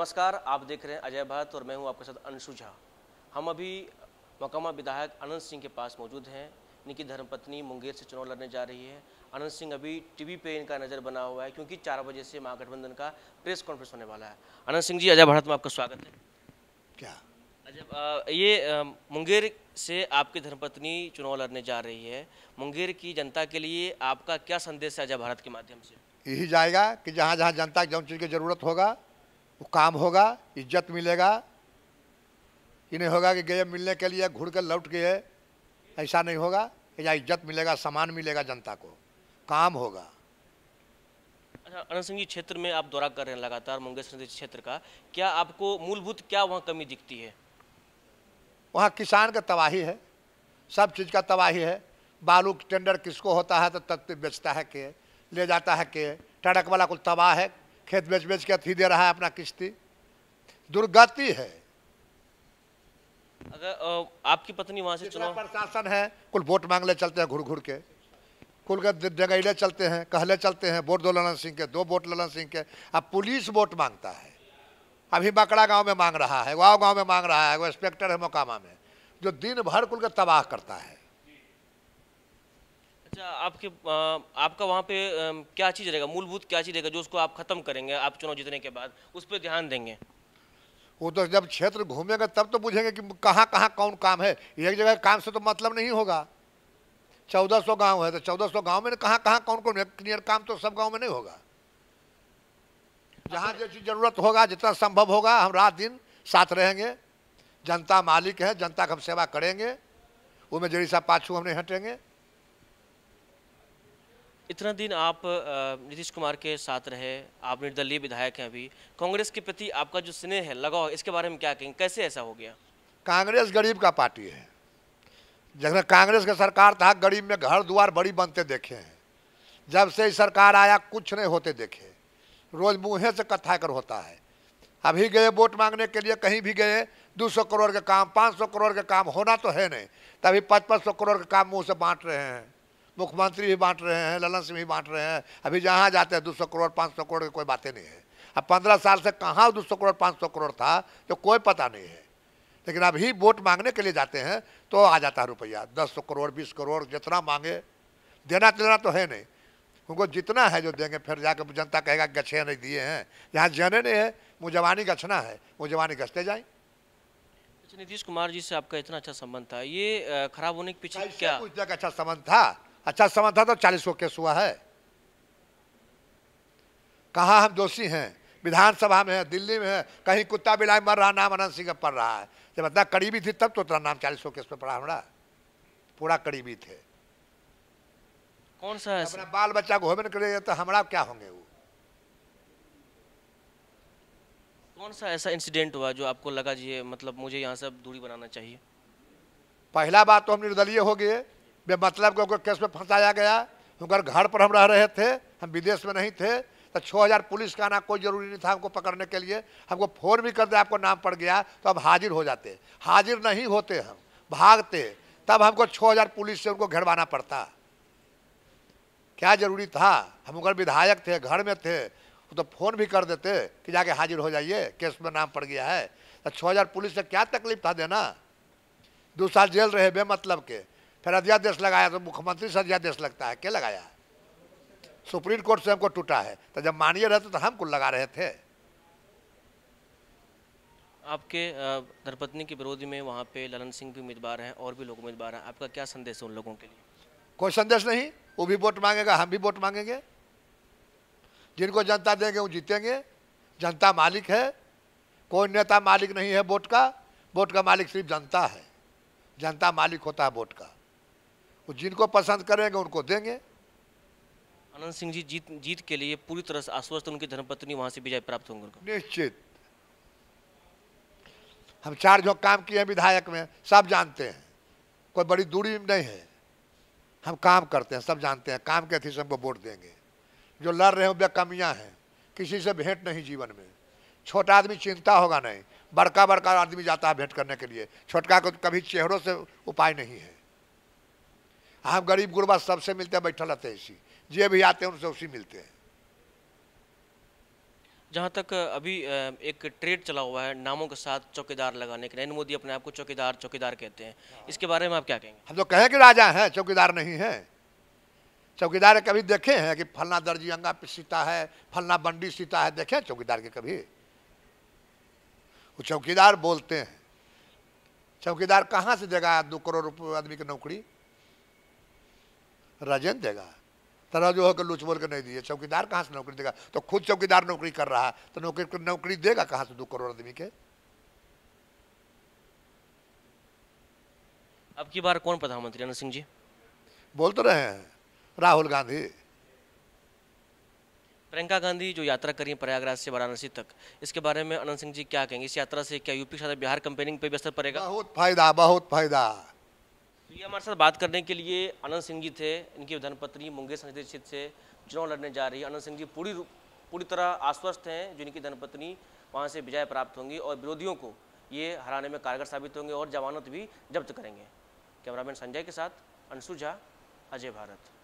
नमस्कार आप देख रहे हैं अजय भारत और मैं हूं आपके साथ अंशु झा हम अभी मकामा विधायक अनंत सिंह के पास मौजूद हैं इनकी धर्मपत्नी मुंगेर से चुनाव लड़ने जा रही है अनंत सिंह अभी टीवी पे इनका नज़र बना हुआ है क्योंकि चार बजे से महागठबंधन का प्रेस कॉन्फ्रेंस होने वाला है अनंत सिंह जी अजय भारत में आपका स्वागत है क्या अजय ये मुंगेर से आपकी धर्मपत्नी चुनाव लड़ने जा रही है मुंगेर की जनता के लिए आपका क्या संदेश है अजय भारत के माध्यम से यही जाएगा कि जहाँ जहाँ जनता जो जन चीज़ की जरूरत होगा वो काम होगा इज्जत मिलेगा ये नहीं होगा कि गए मिलने के लिए घुड़ कर लौट गए ऐसा नहीं होगा या इज्जत मिलेगा सामान मिलेगा जनता को काम होगा अच्छा क्षेत्र में आप दौरा कर रहे हैं लगातार मुंगेर क्षेत्र का क्या आपको मूलभूत क्या वहाँ कमी दिखती है वहाँ किसान का तबाही है सब चीज़ का तबाही है बालू टेंडर किसको होता है तो तत्व तो बेचता है के ले जाता है के ट्रक वाला को तबाह है खेत बेच बेच के अथी दे रहा है अपना किश्ती दुर्गति है अगर आपकी पत्नी वहां से चुनाव प्रशासन है कुल वोट ले चलते हैं घुर घुर के कुल के डगैले चलते हैं कहले चलते हैं वोट दो ललन सिंह के दो वोट ललन सिंह के अब पुलिस वोट मांगता है अभी बकड़ा गांव में मांग रहा है वाव गांव में मांग रहा है वो इंस्पेक्टर है मोकामा में जो दिन भर कुल के तबाह करता है अच्छा आपके आपका वहाँ पे क्या चीज़ रहेगा मूलभूत क्या चीज़ रहेगा जो उसको आप ख़त्म करेंगे आप चुनाव जीतने के बाद उस पर ध्यान देंगे वो तो जब क्षेत्र घूमेगा तब तो बुझेंगे कि कहाँ कहाँ कौन काम है एक जगह काम से तो मतलब नहीं होगा चौदह सौ गाँव है तो चौदह सौ गाँव में कहाँ कहाँ कौन कौन क्लियर काम तो सब गाँव में नहीं होगा जहाँ जैसी ज़रूरत होगा जितना संभव होगा हम रात दिन साथ रहेंगे जनता मालिक है जनता का हम सेवा करेंगे उनमें जड़ी साहब पाछू हम नहीं हटेंगे इतना दिन आप नीतीश कुमार के साथ रहे आप निर्दलीय विधायक हैं अभी कांग्रेस के प्रति आपका जो स्नेह है लगाव इसके बारे में क्या कहेंगे कैसे ऐसा हो गया कांग्रेस गरीब का पार्टी है जिसमें कांग्रेस का सरकार था गरीब में घर द्वार बड़ी बनते देखे हैं जब से सरकार आया कुछ नहीं होते देखे रोज मुँह से कथा कर होता है अभी गए वोट मांगने के लिए कहीं भी गए 200 करोड़ के काम 500 करोड़ के काम होना तो है नहीं तभी 500 करोड़ के काम मुँह से बांट रहे हैं मुख्यमंत्री भी बांट रहे हैं ललन सिंह भी बांट रहे हैं अभी जहाँ जाते हैं दो सौ करोड़ पाँच सौ करोड़ की कोई बातें नहीं है अब पंद्रह साल से कहाँ दो सौ करोड़ पाँच सौ करोड़ था तो कोई पता नहीं है लेकिन अभी वोट मांगने के लिए जाते हैं तो आ जाता है रुपया दस सौ करोड़ बीस करोड़ जितना मांगे देना देना तो है नहीं उनको जितना है जो देंगे फिर जाकर जनता कहेगा गछे नहीं दिए हैं यहाँ जने नहीं है मुझवानी गछना है मुझवानी गछते जाए अच्छा, नीतीश कुमार जी से आपका इतना अच्छा संबंध था ये खराब होने के पीछे क्या अच्छा संबंध था अच्छा समाधान तो चालीस को केस हुआ है कहाँ हम दोषी हैं विधानसभा में है दिल्ली में है कहीं कुत्ता बिलाई मर रहा नाम अनंत सिंह पड़ रहा है जब इतना करीबी थी तब तो उतना नाम चालीस सौ केस में पड़ा हमारा पूरा करीबी थे कौन सा है अपना बाल बच्चा को होबे करे तो हमारा क्या होंगे वो कौन सा ऐसा इंसिडेंट हुआ जो आपको लगा जी मतलब मुझे यहाँ से दूरी बनाना चाहिए पहला बात तो हम निर्दलीय हो गए बेमतलब को केस में फंसाया गया अगर घर पर हम रह रहे थे हम विदेश में नहीं थे तो छः हज़ार पुलिस का आना कोई ज़रूरी नहीं था हमको पकड़ने के लिए हमको फ़ोन भी कर दे आपको नाम पड़ गया तो अब हाजिर हो जाते हाजिर नहीं होते हम भागते तब हमको छः हज़ार पुलिस से उनको घेरवाना पड़ता क्या ज़रूरी था हम उनका विधायक थे घर में थे तो फ़ोन भी कर देते कि जाके हाजिर हो जाइए केस में नाम पड़ गया है तो छः हज़ार पुलिस से क्या तकलीफ था देना दो साल जेल रहे बेमतलब के फिर अध्यादेश लगाया तो मुख्यमंत्री से अध्यादेश लगता है क्या लगाया सुप्रीम कोर्ट से हमको टूटा है तो जब मानिए रहते तो हमको लगा रहे थे आपके धरपत्नी के विरोध में वहाँ पे ललन सिंह भी उम्मीदवार हैं और भी लोग उम्मीदवार हैं आपका क्या संदेश है उन लोगों के लिए कोई संदेश नहीं वो भी वोट मांगेगा हम भी वोट मांगेंगे जिनको जनता देंगे वो जीतेंगे जनता मालिक है कोई नेता मालिक नहीं है वोट का वोट का मालिक सिर्फ जनता है जनता मालिक होता है वोट का तो जिनको पसंद करेंगे उनको देंगे आनंद सिंह जी जीत जीत के लिए पूरी तरह से आश्वस्त उनकी धर्मपत्नी वहां से विजय प्राप्त होंगे निश्चित हम चार जो काम किए विधायक में सब जानते हैं कोई बड़ी दूरी नहीं है हम काम करते हैं सब जानते हैं काम के अथी से हमको वोट देंगे जो लड़ रहे हैं वे कमियाँ हैं किसी से भेंट नहीं जीवन में छोटा आदमी चिंता होगा नहीं बड़का बड़का आदमी जाता है भेंट करने के लिए छोटका को कभी चेहरों से उपाय नहीं है हम गरीब गुरबा सबसे मिलते हैं बैठल रहते हैं इसी जे भी आते हैं उनसे उसी मिलते हैं जहाँ तक अभी एक ट्रेड चला हुआ है नामों के साथ चौकीदार लगाने के नरेंद्र मोदी अपने आप को चौकीदार चौकीदार कहते हैं इसके बारे में आप क्या कहेंगे हम तो कहें कि राजा हैं चौकीदार नहीं है चौकीदार कभी देखे हैं कि फलना दर्जी अंगा सीता है फलना बंडी सीता है देखे चौकीदार के कभी वो चौकीदार बोलते हैं चौकीदार कहाँ से देगा दो करोड़ रुपये आदमी की नौकरी राजेंद्र देगा तरह जो होकर लुच बोल कर नहीं दिए चौकीदार कहाँ से नौकरी देगा तो खुद चौकीदार नौकरी कर रहा है तो नौकरी नौकरी देगा कहाँ से दो करोड़ आदमी के अब की बार कौन प्रधानमंत्री अनंत सिंह जी बोल तो रहे हैं राहुल गांधी प्रियंका गांधी जो यात्रा करी प्रयागराज से वाराणसी तक इसके बारे में अनंत सिंह जी क्या कहेंगे इस यात्रा से क्या यूपी के साथ बिहार कंपेनिंग पे भी असर पड़ेगा बहुत फायदा बहुत फायदा तो ये हमारे साथ बात करने के लिए अनंत सिंह जी थे इनकी धनपत्नी मुंगेर संसदीय क्षेत्र से चुनाव लड़ने जा रही है अनंत सिंह जी पूरी पूरी तरह आश्वस्त हैं जो इनकी धनपत्नी वहाँ से विजय प्राप्त होंगी और विरोधियों को ये हराने में कारगर साबित होंगे और जमानत भी जब्त करेंगे कैमरामैन संजय के साथ अंशु झा अजय भारत